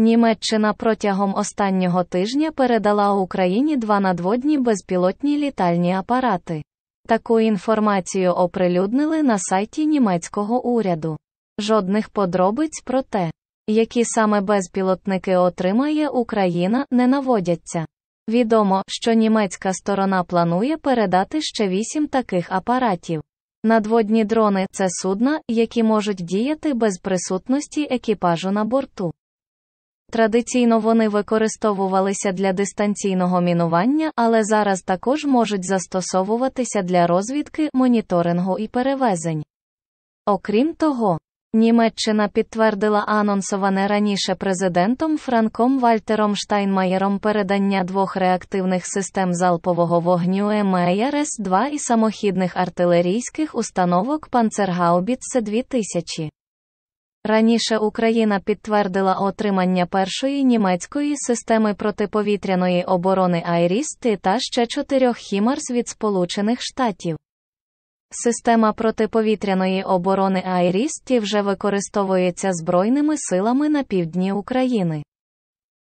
Німеччина протягом останнього тижня передала Україні два надводні безпілотні літальні апарати. Таку інформацію оприлюднили на сайті німецького уряду. Жодних подробиць про те, які саме безпілотники отримає Україна, не наводяться. Відомо, що німецька сторона планує передати ще вісім таких апаратів. Надводні дрони це судна, які можуть діяти без присутності екіпажу на борту. Традиційно вони використовувалися для дистанційного мінування, але зараз також можуть застосовуватися для розвідки, моніторингу і перевезень. Окрім того, Німеччина підтвердила анонсоване раніше президентом Франком Вальтером Штайнмаєром передання двох реактивних систем залпового вогню МЕЯРС-2 і самохідних артилерійських установок Панцергаубіц 2000 Раніше Україна підтвердила отримання першої німецької системи протиповітряної оборони Айрісти та ще чотирьох хімарс від Сполучених Штатів. Система протиповітряної оборони Айрісті вже використовується Збройними силами на півдні України.